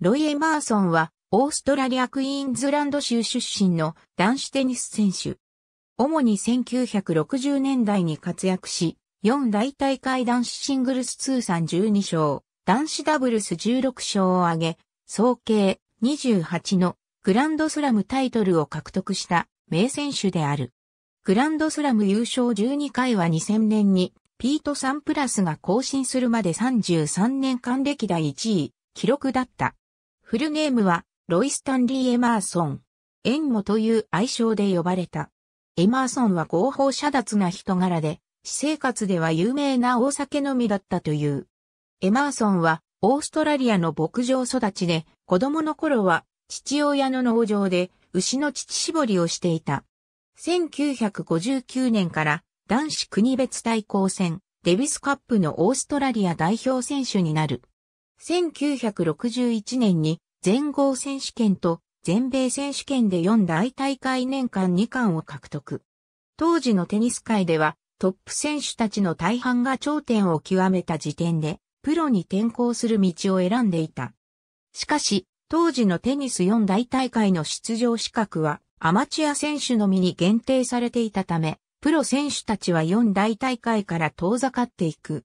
ロイ・エマーソンは、オーストラリア・クイーンズランド州出身の男子テニス選手。主に1960年代に活躍し、4大大会男子シングルス通算12勝、男子ダブルス16勝を挙げ、総計28のグランドスラムタイトルを獲得した名選手である。グランドスラム優勝12回は2000年にピート・サンプラスが更新するまで33年間歴代1位記録だった。フルネームは、ロイ・スタンリー・エマーソン。エンモという愛称で呼ばれた。エマーソンは合法遮奪な人柄で、私生活では有名な大酒飲みだったという。エマーソンは、オーストラリアの牧場育ちで、子供の頃は、父親の農場で、牛の乳搾りをしていた。1959年から男子国別対抗戦、デビスカップのオーストラリア代表選手になる。1961年に全豪選手権と全米選手権で4大大会年間2冠を獲得。当時のテニス界ではトップ選手たちの大半が頂点を極めた時点でプロに転向する道を選んでいた。しかし、当時のテニス4大大会の出場資格はアマチュア選手のみに限定されていたため、プロ選手たちは4大大会から遠ざかっていく。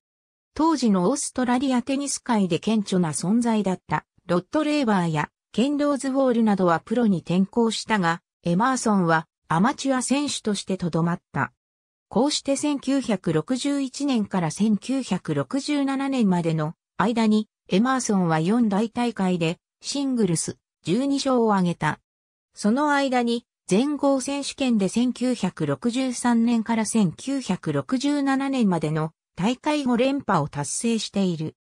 当時のオーストラリアテニス界で顕著な存在だったロッド・レーバーやケン・ローズウォールなどはプロに転向したが、エマーソンはアマチュア選手としてとどまった。こうして1961年から1967年までの間にエマーソンは4大大会でシングルス12勝を挙げた。その間に全豪選手権で1963年から1967年までの大会5連覇を達成している。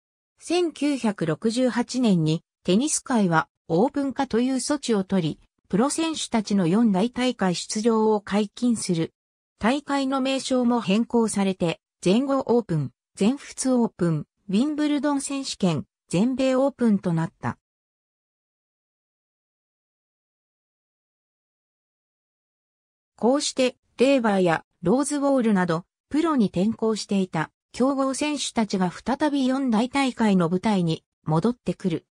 1968年にテニス界はオープン化という措置を取り、プロ選手たちの四大大会出場を解禁する。大会の名称も変更されて、全豪オープン、全仏オープン、ウィンブルドン選手権、全米オープンとなった。こうして、レーバーやローズウォールなど、プロに転向していた、強豪選手たちが再び四大大会の舞台に戻ってくる。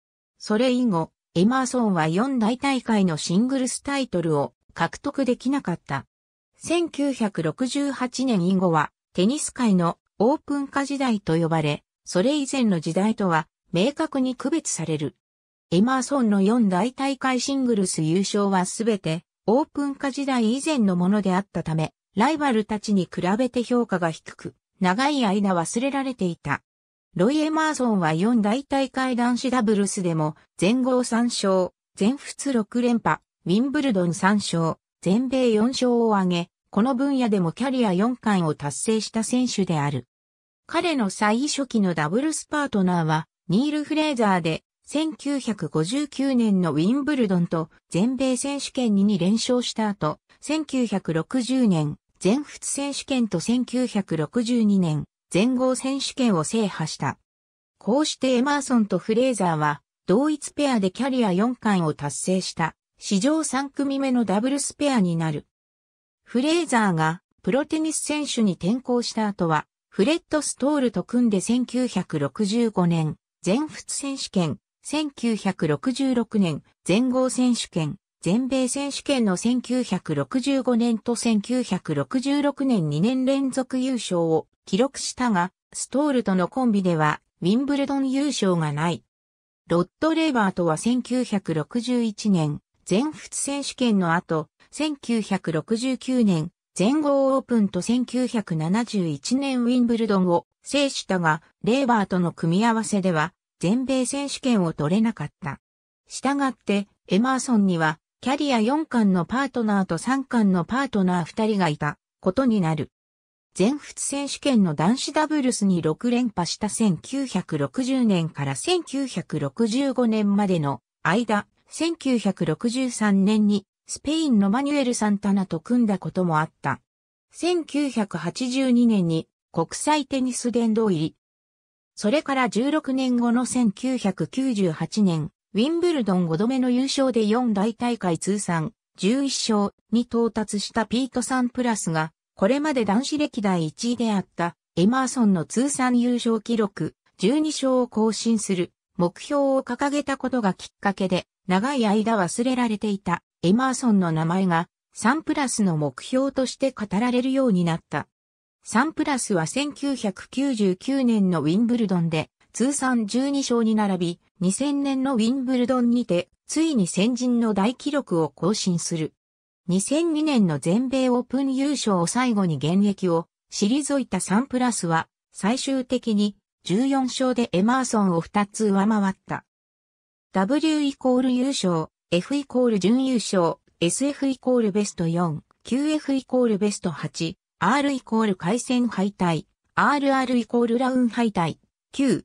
それ以後、エマーソンは4大大会のシングルスタイトルを獲得できなかった。1968年以後はテニス界のオープン化時代と呼ばれ、それ以前の時代とは明確に区別される。エマーソンの4大大会シングルス優勝はすべてオープン化時代以前のものであったため、ライバルたちに比べて評価が低く、長い間忘れられていた。ロイ・エマーソンは4大大会男子ダブルスでも、全豪3勝、全仏6連覇、ウィンブルドン3勝、全米4勝を挙げ、この分野でもキャリア4冠を達成した選手である。彼の最初期のダブルスパートナーは、ニール・フレーザーで、1959年のウィンブルドンと全米選手権に2連勝した後、1960年、全仏選手権と1962年、全豪選手権を制覇した。こうしてエマーソンとフレーザーは、同一ペアでキャリア4冠を達成した、史上3組目のダブルスペアになる。フレーザーが、プロテニス選手に転向した後は、フレッド・ストールと組んで1965年、全仏選手権、1966年、全豪選手権、全米選手権の1965年と1966年2年連続優勝を記録したが、ストールとのコンビではウィンブルドン優勝がない。ロッド・レーバーとは1961年全仏選手権の後、1969年全豪オープンと1971年ウィンブルドンを制したが、レーバーとの組み合わせでは全米選手権を取れなかった。したがって、エマーソンにはキャリア4巻のパートナーと3巻のパートナー2人がいたことになる。全仏選手権の男子ダブルスに6連覇した1960年から1965年までの間、1963年にスペインのマニュエル・サンタナと組んだこともあった。1982年に国際テニス殿堂入り。それから16年後の1998年、ウィンブルドン5度目の優勝で4大大会通算11勝に到達したピートさんプラスが、これまで男子歴代1位であったエマーソンの通算優勝記録12勝を更新する目標を掲げたことがきっかけで、長い間忘れられていたエマーソンの名前が3プラスの目標として語られるようになった。3プラスは1999年のウィンブルドンで通算12勝に並び、2000年のウィンブルドンにて、ついに先人の大記録を更新する。2002年の全米オープン優勝を最後に現役を退いたサンプラスは、最終的に14勝でエマーソンを2つ上回った。W イコール優勝、F イコール準優勝、SF イコールベスト4、QF イコールベスト8、R イコール回戦敗退、RR イコールラウン敗退、9、